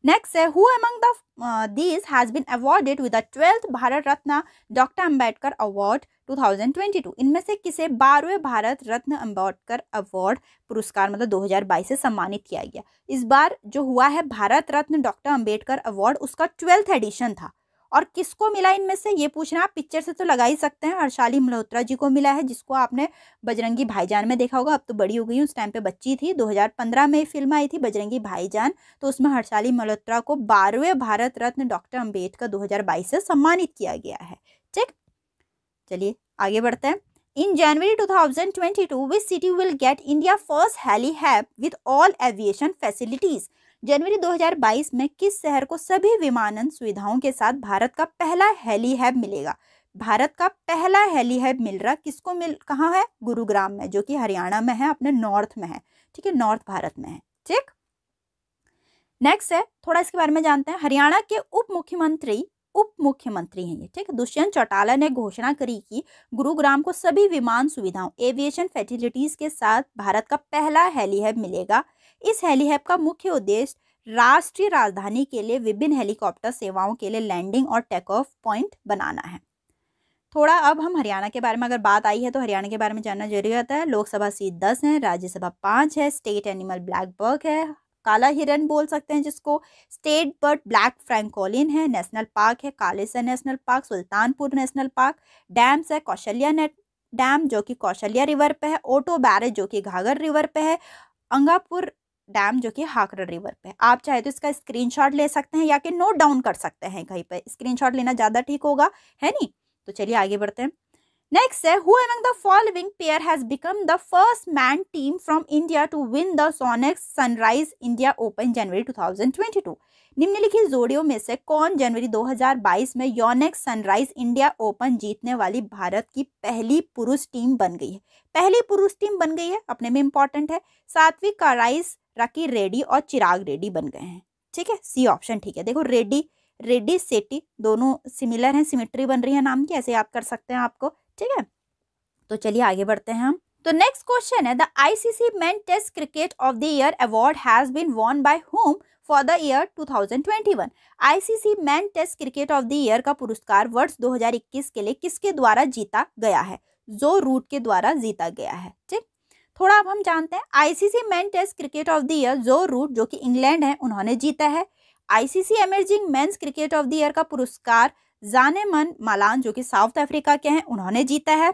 नेक्स्ट है who among the this has been awarded with the twelfth Bharat Ratna doctor Ambedkar award 2022? इनमें से किसे बारहवें भारत रत्न अम्बेडकर अवार्ड पुरस्कार मतलब 2022 से सम्मानित किया गया इस बार जो हुआ है भारत रत्न डॉक्टर अम्बेडकर अवार्ड उसका ट्वेल्थ एडिशन था और किसको मिला इनमें से ये पूछना आप पिक्चर से तो लगा ही सकते हैं हर्षाली मल्होत्रा जी को मिला है जिसको आपने बजरंगी भाईजान में देखा होगा अब तो बड़ी हो गई उस टाइम पे बच्ची थी 2015 में फिल्म आई थी बजरंगी भाईजान तो उसमें हर्षाली मल्होत्रा को बारहवें भारत रत्न डॉक्टर अम्बेडकर दो से सम्मानित किया गया है ठीक चलिए आगे बढ़ते हैं in January 2022, to which city will get India first helihub with all aviation facilities जनवरी 2022 में किस शहर को सभी विमानन सुविधाओं के साथ भारत का पहला हेलीहैब मिलेगा भारत का पहला हेलीहैब मिल रहा किसको मिल कहाँ है गुरुग्राम में जो कि हरियाणा में है अपने नॉर्थ में है ठीक है नॉर्थ भारत में है ठीक नेक्स्ट है थोड़ा इसके बारे में जानते हैं हरियाणा के उप मुख्यमंत्री उप मुख्यमंत्री हैं ये ठीक है दुष्यंत चौटाला ने घोषणा करी कि गुरुग्राम को सभी विमान सुविधाओं एविएशन फैसिलिटीज के साथ भारत का पहला हेलीहैब मिलेगा इस हेलीहैब का मुख्य उद्देश्य राष्ट्रीय राजधानी के लिए विभिन्न हेलीकॉप्टर सेवाओं के लिए लैंडिंग और टेक ऑफ पॉइंट बनाना है थोड़ा अब हम हरियाणा के बारे में अगर बात आई है तो हरियाणा के बारे में जानना जरूरी होता है लोकसभा सीट दस है राज्यसभा पाँच है स्टेट एनिमल ब्लैक बर्ग है काला हिरन बोल सकते हैं जिसको स्टेट बर्ड ब्लैक फ्रैंकोलिन है नेशनल पार्क है Kalesar national park Sultanpur national park dams है कौशल्या नेट डैम जो कि कौशल्या रिवर पे है ओटो बैरेज जो कि घाघर रिवर पे है अंगापुर डैम जो कि हाकरा रिवर पे आप चाहे तो इसका स्क्रीनशॉट ले सकते हैं या कि नोट डाउन कर सकते हैं कहीं पर स्क्रीनशॉट लेना ज़्यादा ठीक होगा है नहीं तो चलिए आगे बढ़ते हैं नेक्स्ट है who the following pair has become the first man team from India to win the Yonex Sunrise India Open January 2022 निम्नलिखित जोड़ियों में से कौन जनवरी 2022 में योनेक्स सनराइज इंडिया ओपन जीतने वाली भारत की पहली पुरुष टीम बन गई है पहली पुरुष टीम बन गई है अपने में इंपॉर्टेंट है सात्विक का राइस राकी रेड्डी और चिराग रेड्डी बन गए हैं ठीक है सी ऑप्शन ठीक है देखो रेड्डी रेड्डी सेटी दोनों सिमिलर हैं सिमिट्री बन रही है नाम की ऐसे याद कर सकते हैं आपको ठीक है तो चलिए आगे बढ़ते हैं हम तो नेक्स्ट क्वेश्चन है the ICC men test cricket of the year award has been won by whom for the year 2021 ICC man test cricket of the year का पुरस्कार वर्ष 2021 के लिए किसके द्वारा जीता गया है जो रूट के द्वारा जीता गया है ठीक थोड़ा अब हम जानते हैं ICC men test cricket of the year Joe Root जो कि इंग्लैंड है उन्होंने जीता है ICC emerging men cricket of the year का पुरस्कार जाने मन मालान जो कि साउथ अफ्रीका के हैं उन्होंने जीता है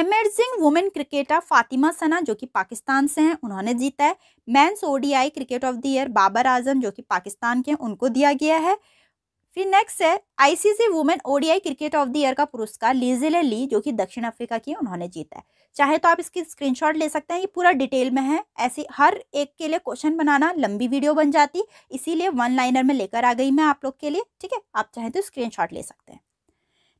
emerging women cricketer Fatima Sana जो कि पाकिस्तान से हैं उन्होंने जीता है men's ODI cricket of the year Babar Azam जो कि पाकिस्तान के हैं उनको दिया गया है फिर नेक्स्ट है ICC women ODI cricket of the year का पुरस्कार लीजिले ली जो कि दक्षिण अफ्रीका की उन्होंने जीता है चाहे तो आप इसकी स्क्रीनशॉट ले सकते हैं ये पूरा डिटेल में है ऐसे हर एक के लिए क्वेश्चन बनाना लंबी वीडियो बन जाती इसीलिए वन लाइनर में लेकर आ गई मैं आप लोग के लिए ठीक है आप चाहें तो स्क्रीन ले सकते हैं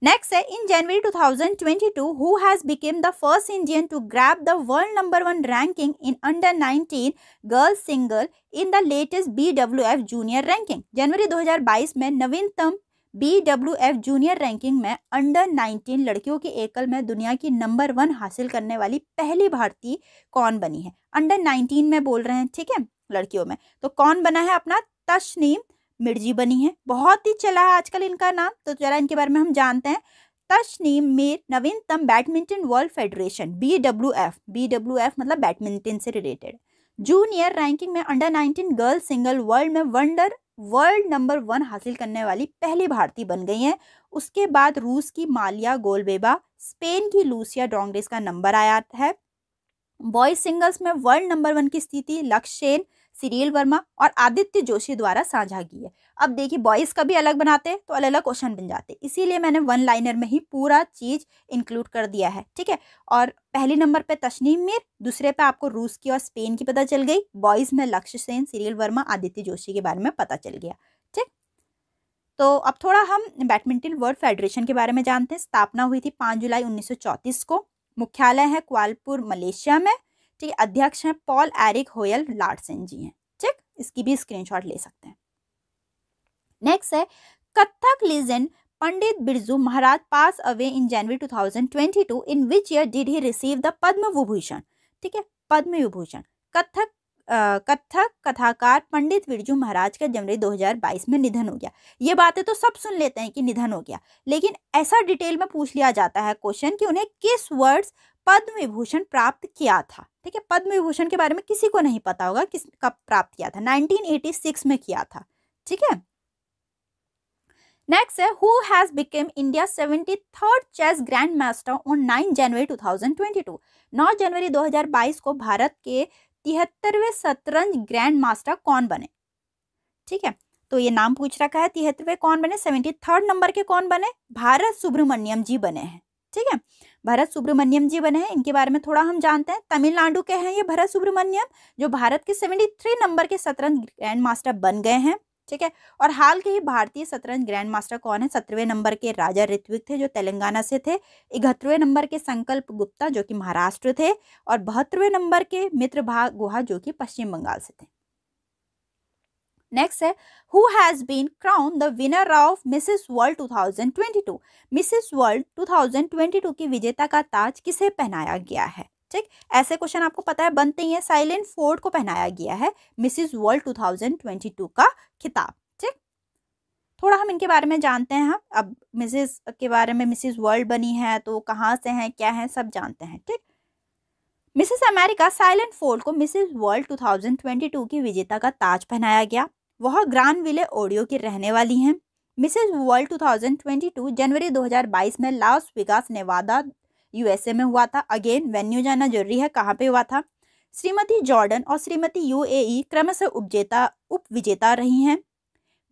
नेक्स्ट है in January 2022 who has become the first Indian to grab the world number one ranking in under 19 girls single in the latest B W F junior ranking जनवरी 2022 में नवीनतम B W F junior ranking में under 19 लड़कियों के एकल में दुनिया की नंबर वन हासिल करने वाली पहली भारतीय कौन बनी है अंडर 19 में बोल रहे हैं ठीक है लड़कियों में तो कौन बना है अपना तशनीम मिर्जी बनी है बहुत ही चला है आजकल इनका नाम तो जरा इनके बारे में हम जानते हैं तशनीम मीर नवीनतम badminton world federation B W F B W F मतलब बैडमिंटन से रिलेटेड जूनियर रैंकिंग में अंडर 19 गर्ल्स सिंगल वर्ल्ड में वंडर वर्ल्ड नंबर वन हासिल करने वाली पहली भारतीय बन गई हैं उसके बाद रूस की मालिया गोलबेबा स्पेन की लूसिया डोंग्रेस का नंबर आया है बॉयज सिंगल्स में वर्ल्ड नंबर वन की स्थिति लक्ष्य सीरियल वर्मा और आदित्य जोशी द्वारा साझा की है अब देखिए बॉयज़ का भी अलग बनाते हैं तो अलग अलग क्वेश्चन बन जाते हैं इसीलिए मैंने वन लाइनर में ही पूरा चीज़ इंक्लूड कर दिया है ठीक है और पहले नंबर पे तशनीम मीर दूसरे पे आपको रूस की और स्पेन की पता चल गई बॉयज़ में लक्ष्य सेन सीरियल वर्मा आदित्य जोशी के बारे में पता चल गया ठीक तो अब थोड़ा हम बैडमिंटन वर्ल्ड फेडरेशन के बारे में जानते हैं स्थापना हुई थी पाँच जुलाई उन्नीस को मुख्यालय है क्वालपुर मलेशिया में ठीक है अध्यक्ष हैं पॉल एरिक होयल लार्डसन जी हैं ठीक इसकी भी स्क्रीनशॉट ले सकते हैं नेक्स्ट है Kathak legend Pandit Birju Maharaj pass away in January 2022 in which year did he receive the Padma Vibhushan ठीक है पद्म विभूषण कथक कथक कथाकार पंडित बिरजू महाराज का जनवरी 2022 में निधन हो गया ये बातें तो सब सुन लेते हैं कि निधन हो गया लेकिन ऐसा डिटेल में पूछ लिया जाता है क्वेश्चन कि उन्हें किस वर्ड्स पद्म विभूषण प्राप्त किया था ठीक है पद्म विभूषण के बारे में किसी को नहीं पता होगा किस कब प्राप्त किया था 1986 में किया था ठीक है नेक्स्ट है who has become India seventy third chess grandmaster on nine January two thousand twenty two नौ जनवरी दो हजार बाईस को भारत के तिहत्तरवें शतरंज ग्रैंड मास्टर कौन बने ठीक है तो ये नाम पूछ रखा है तिहत्तरवें कौन बने सेवेंटी थर्ड नंबर के कौन बने भारत सुब्रमण्यम जी बने हैं ठीक है भरत सुब्रमण्यम जी बने हैं इनके बारे में थोड़ा हम जानते हैं तमिलनाडु के हैं ये भरत सुब्रमण्यम जो भारत के सेवेंटी थ्री नंबर के शतरंज ग्रैंड मास्टर बन गए हैं ठीक है और हाल के ही भारतीय शतरंज ग्रैंड मास्टर कौन है सत्रहवें नंबर के राजा ऋत्विक थे जो तेलंगाना से थे इकहत्तरवें नंबर के संकल्प गुप्ता जो कि महाराष्ट्र थे और बहत्तरवें नंबर के मित्र भाग गुहा जो कि पश्चिम बंगाल से थे नेक्स्ट है who has been crown the winner of Mrs World 2022 Mrs World 2022 की विजेता का ताज किसे पहनाया गया है ठीक ऐसे क्वेश्चन आपको पता है बनते ही है साइलेंट फोर्ड को पहनाया गया है मिसिज वर्ल्ड टू का खिताब ठीक थोड़ा हम इनके बारे में जानते हैं हम अब मिसिज के बारे में मिसिज वर्ल्ड बनी है तो कहाँ से हैं क्या हैं सब जानते हैं ठीक मिसेस अमेरिका साइलेंट फोर्ड को मिसेस वर्ल्ड 2022 की विजेता का ताज पहनाया गया वह ग्रांड विले ओडियो की रहने वाली हैं मिसेस वर्ल्ड 2022 जनवरी 2022 में लास वेगास नेवादा यूएसए में हुआ था अगेन वेन्यू जाना जरूरी है कहाँ पे हुआ था श्रीमती जॉर्डन और श्रीमती यूएई e क्रमशः उपजेता उप विजेता रही हैं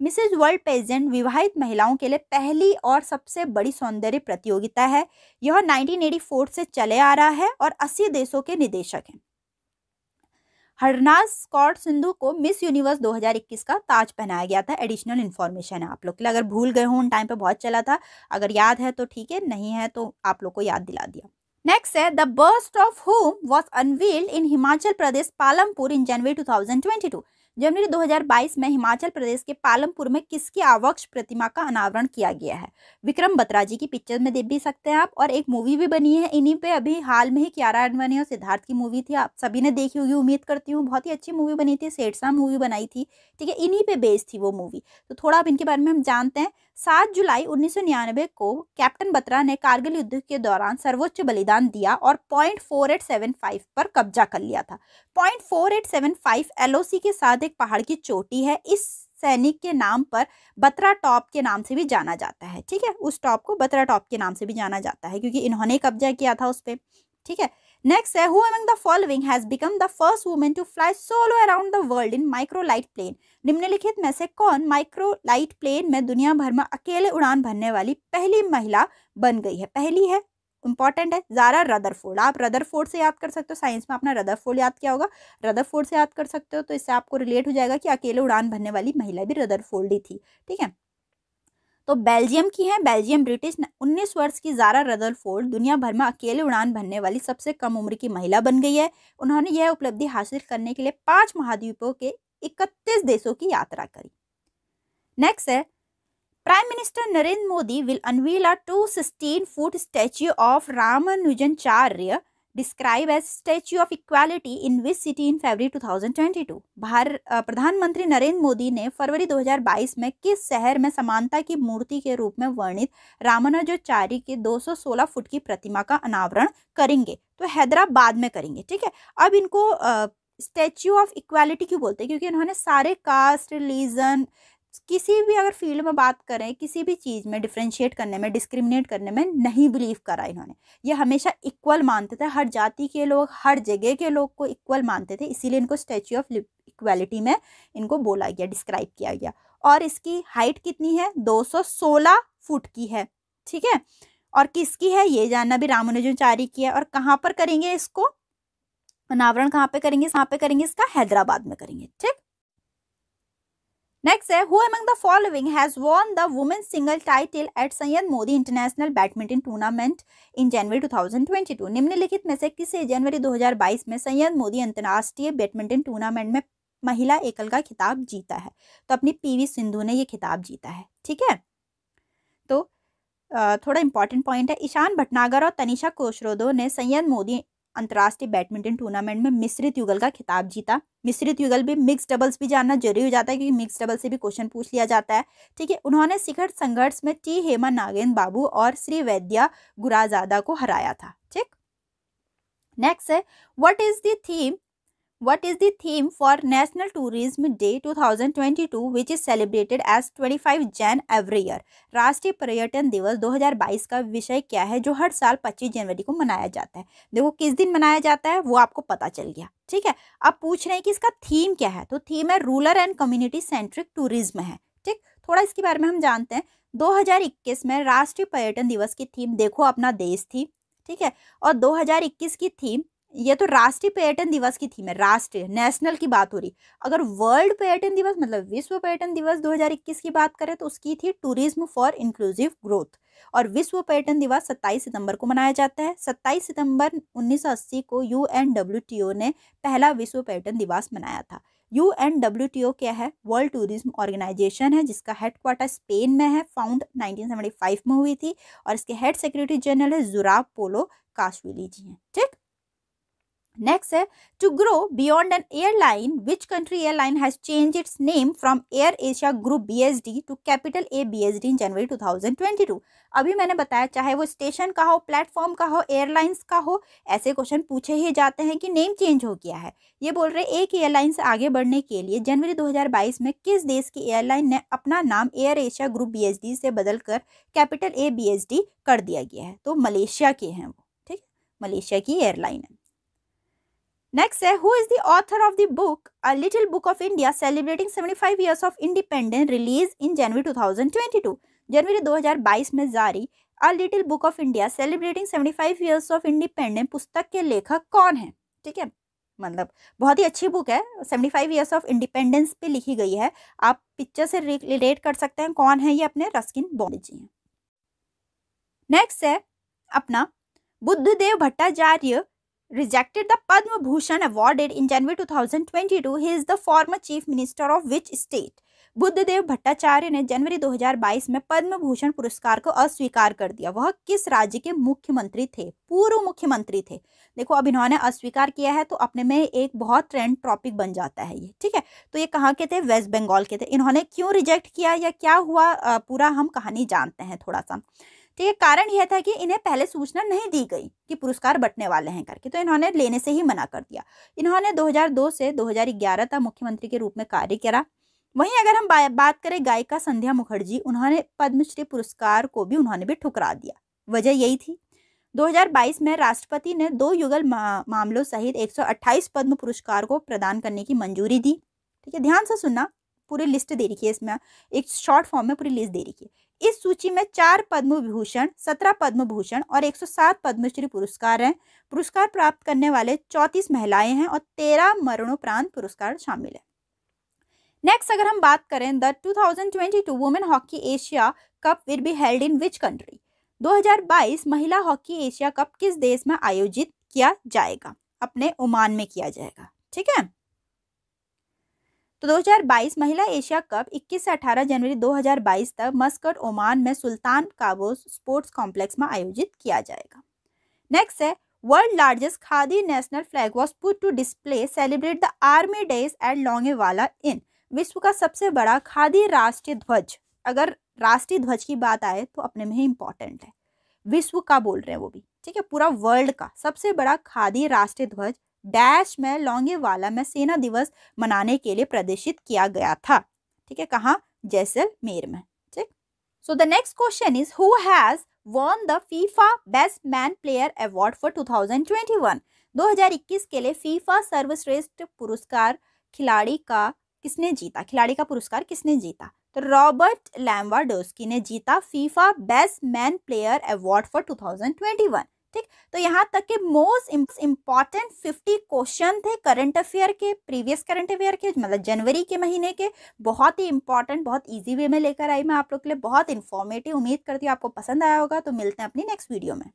मिसेज वर्ल्ड पेजेंट विवाहित महिलाओं के लिए पहली और सबसे बड़ी सौंदर्य प्रतियोगिता है यह 1984 से चले आ रहा है और 80 देशों के निदेशक हैं हरनाज स्कॉट सिंधु को मिस यूनिवर्स 2021 का ताज पहनाया गया था एडिशनल इन्फॉर्मेशन है आप लोग के लिए अगर भूल गए हो उन टाइम पे बहुत चला था अगर याद है तो ठीक है नहीं है तो आप लोग को याद दिला दिया नेक्स्ट है the bust of Homi was unveiled in Himachal Pradesh Palampur in January to जनवरी 2022 में हिमाचल प्रदेश के पालमपुर में किसकी आवक्ष प्रतिमा का अनावरण किया गया है विक्रम बत्रा जी की पिक्चर में देख भी सकते हैं आप और एक मूवी भी बनी है इन्हीं पे अभी हाल में ही क्यारा अडवानी और सिद्धार्थ की मूवी थी आप सभी ने देखी होगी उम्मीद करती हूँ बहुत ही अच्छी मूवी बनी थी सेठसा मूवी बनाई थी ठीक है इन्हीं पे बेस्ड थी वो मूवी तो थोड़ा आप इनके बारे में हम जानते हैं सात जुलाई उन्नीस को कैप्टन बत्रा ने कारगिल युद्ध के दौरान सर्वोच्च बलिदान दिया और फाइव पर कब्जा कर लिया था ओ एलओसी के साथ एक पहाड़ की चोटी है इस सैनिक के नाम पर बत्रा टॉप के नाम से भी जाना जाता है ठीक है उस टॉप को बत्रा टॉप के नाम से भी जाना जाता है क्योंकि इन्होंने कब्जा किया था उस पर ठीक है Next है who among the following has become the first woman to fly solo around the world in microlight plane? निम्नलिखित में से कौन माइक्रोलाइट प्लेन में दुनिया भर में अकेले उड़ान भरने वाली पहली महिला बन गई है पहली है इंपॉर्टेंट है जारा रदरफोर्ड आप रदरफोर्ड से याद कर सकते हो साइंस में रदर रदरफोर्ड याद किया होगा रदरफोर्ड से याद कर सकते हो तो इससे आपको रिलेट हो जाएगा कि अकेले उड़ान भरने वाली महिला भी रदरफोर्ड ही थी ठीक है तो बेल्जियम की है बेल्जियम ब्रिटिश 19 वर्ष की जारा रदल फोर्ड दुनिया भर में अकेले उड़ान भरने वाली सबसे कम उम्र की महिला बन गई है उन्होंने यह उपलब्धि हासिल करने के लिए पांच महाद्वीपों के इकतीस देशों की यात्रा करी नेक्स्ट है prime minister Narendra Modi will unveil a two sixteen foot statue of Ramanujacharya describe as statue of equality in which city इन फरवरी 2022 भार प्रधानमंत्री नरेंद्र मोदी ने फरवरी 2022 में किस शहर में समानता की मूर्ति के रूप में वर्णित रामानुजाचार्य के 216 फुट की प्रतिमा का अनावरण करेंगे तो हैदराबाद में करेंगे ठीक है अब इनको स्टैच्यू ऑफ इक्वालिटी क्यों बोलते हैं क्योंकि इन्होंने सारे कास्ट रिलीजन किसी भी अगर फील्ड में बात करें किसी भी चीज़ में डिफ्रेंशिएट करने में डिस्क्रिमिनेट करने में नहीं बिलीव करा इन्होंने ये हमेशा इक्वल मानते थे हर जाति के लोग हर जगह के लोग को इक्वल मानते थे इसीलिए इनको स्टैचू ऑफ इक्वलिटी में इनको बोला गया डिस्क्राइब किया गया और इसकी हाइट कितनी है 216 फुट की है ठीक है और किसकी है ये जानना भी रामानुजाचार्य की है और कहाँ पर करेंगे इसको अनावरण कहाँ पे करेंगे कहाँ पे करेंगे इसका हैदराबाद में करेंगे ठीक नेक्स्ट है who among the following has won the women single title at Syed Modi international badminton tournament in January 2022 निम्नलिखित में से किसे जनवरी 2022 में सैयद मोदी अंतर्राष्ट्रीय बैडमिंटन टूर्नामेंट में महिला एकल का खिताब जीता है तो अपनी पीवी सिंधु ने ये खिताब जीता है ठीक है तो थोड़ा इंपॉर्टेंट पॉइंट है ईशान भटनागर और तनिषा कोशरोदो ने सैयद मोदी अंतर्राष्ट्रीय बैडमिंटन टूर्नामेंट में मिश्रित युगल का खिताब जीता मिश्रित युगल भी मिक्स डबल्स भी जानना जरूरी हो जाता है क्योंकि मिक्स डबल्स से भी क्वेश्चन पूछ लिया जाता है ठीक है उन्होंने शिखर संघर्ष में टी हेमा नागेंद्र बाबू और श्री वैद्या गुराजादा को हराया था ठीक नेक्स्ट है what is the theme what is theme for national tourism day two thousand twenty two which is celebrated as twenty five Jan every year राष्ट्रीय पर्यटन दिवस दो हजार बाईस का विषय क्या है जो हर साल पच्चीस जनवरी को मनाया जाता है देखो किस दिन मनाया जाता है वो आपको पता चल गया ठीक है अब पूछ रहे हैं कि इसका थीम क्या है तो थीम है rural and community centric tourism है ठीक थोड़ा इसके बारे में हम जानते हैं दो हजार इक्कीस में राष्ट्रीय पर्यटन दिवस की थीम देखो अपना देश थी ठीक है और दो हजार इक्कीस की थीम ये तो राष्ट्रीय पर्यटन दिवस की थीम है राष्ट्रीय नेशनल की बात हो रही अगर वर्ल्ड पर्यटन दिवस मतलब विश्व पर्यटन दिवस 2021 की बात करें तो उसकी थी टूरिज्म फॉर इंक्लूसिव ग्रोथ और विश्व पर्यटन दिवस 27 सितंबर को मनाया जाता है 27 सितंबर 1980 को यू ने पहला विश्व पर्यटन दिवस मनाया था यू क्या है वर्ल्ड टूरिज्म ऑर्गेनाइजेशन है जिसका हेडक्वार्टर स्पेन में है फाउंड नाइनटीन में हुई थी और इसके हेड सेक्रेटरी जनरल है जुराब पोलो काशविली जी हैं ठीक नेक्स्ट है to grow beyond an airline which country airline has change its name from Air Asia Group BSD to capital A BSD in January 2022 अभी मैंने बताया चाहे वो स्टेशन का हो प्लेटफॉर्म का हो एयरलाइंस का हो ऐसे क्वेश्चन पूछे ही जाते हैं कि नेम चेंज हो गया है ये बोल रहे एक एयरलाइन से आगे बढ़ने के लिए जनवरी बाईस में किस देश की एयरलाइन ने अपना नाम एयर एशिया ग्रुप डी से कर कैपिटल ए डी कर दिया गया है तो मलेशिया के हैं वो ठीक मलेशिया की एयरलाइन है नेक्स्ट है who is the author of the book a little book of India celebrating 75 years of independence release in January 2022? जनवरी 2022 में जारी a little book of India celebrating 75 years of independence पुस्तक के लेखक कौन है ठीक है मतलब बहुत ही अच्छी बुक है 75 ईयर्स ऑफ इंडिपेंडेंस पे लिखी गई है आप पिक्चर से रिलेट कर सकते हैं कौन है ये अपने रस्किन बॉन्ड जी हैं नेक्स्ट है अपना Buddhadev Bhattacharya rejected the Padma Bhushan awarded in January 2022. He is the former chief minister of which state? Buddhadev Bhattacharya ने जनवरी 2022 में पद्म भूषण पुरस्कार को अस्वीकार कर दिया वह किस राज्य के मुख्यमंत्री थे पूर्व मुख्यमंत्री थे देखो अब इन्होंने अस्वीकार किया है तो अपने में एक बहुत ट्रेंड टॉपिक बन जाता है ये ठीक है तो ये कहाँ के थे वेस्ट बंगाल के थे इन्होंने क्यों रिजेक्ट किया या क्या हुआ पूरा हम कहानी जानते हैं थोड़ा सा तो ये कारण यह था कि इन्हें पहले सूचना नहीं दी गई कि पुरस्कार बटने वाले हैं करके तो इन्होंने लेने से ही मना कर दिया इन्होंने 2002 से 2011 तक मुख्यमंत्री के रूप में कार्य करा वहीं अगर हम बात करें गायिका संध्या मुखर्जी उन्होंने पद्मश्री पुरस्कार को भी उन्होंने भी ठुकरा दिया वजह यही थी 2022 में राष्ट्रपति ने दो युगल मा, मामलों सहित 128 पद्म पुरस्कार को प्रदान करने की मंजूरी दी ठीक है ध्यान से सुनना पूरी लिस्ट दे रखी है इसमें एक शॉर्ट फॉर्म में पूरी लिस्ट दे रखी है इस सूची में चार पद्म विभूषण सत्रह पद्म भूषण और एक सौ सात पद्मश्री पुरस्कार हैं पुरस्कार प्राप्त करने वाले चौंतीस महिलाएं हैं और तेरह मरणोपरांत पुरस्कार शामिल है नेक्स्ट अगर हम बात करें the 2022 women hockey Asia cup will be held in which country 2022 महिला हॉकी एशिया कप किस देश में आयोजित किया जाएगा अपने ओमान में किया जाएगा ठीक है तो 2022 महिला एशिया कप 21 से 18 जनवरी 2022 तक मस्कट ओमान में सुल्तान काबोस स्पोर्ट्स कॉम्प्लेक्स में आयोजित किया जाएगा नेक्स्ट है world largest khadi national flag was put to display celebrate the army days at Longewala in विश्व का सबसे बड़ा खादी राष्ट्रीय ध्वज अगर राष्ट्रीय ध्वज की बात आए तो अपने में ही इम्पॉर्टेंट है विश्व का बोल रहे हैं वो भी ठीक है पूरा वर्ल्ड का सबसे बड़ा खादी राष्ट्रीय ध्वज डैश में लौंगे वाला में सेना दिवस मनाने के लिए प्रदर्शित किया गया था ठीक है कहा जैसलमेर में ठीक so the next question is who has won the FIFA best man player award for 2021 2021 के लिए फीफा सर्वश्रेष्ठ पुरस्कार खिलाड़ी का किसने जीता खिलाड़ी का पुरस्कार किसने जीता तो रॉबर्ट लैम्बाडोस्की ने जीता FIFA best man player award for 2021 ठीक तो यहाँ तक के मोस्ट इम्पॉर्टेंट फिफ्टी क्वेश्चन थे करंट अफेयर के प्रीवियस करंट अफेयर के मतलब जनवरी के महीने के बहुत ही इंपॉर्टेंट बहुत ईजी वे में लेकर आई मैं आप लोग के लिए बहुत इन्फॉर्मेटिव उम्मीद करती हूँ आपको पसंद आया होगा तो मिलते हैं अपनी नेक्स्ट वीडियो में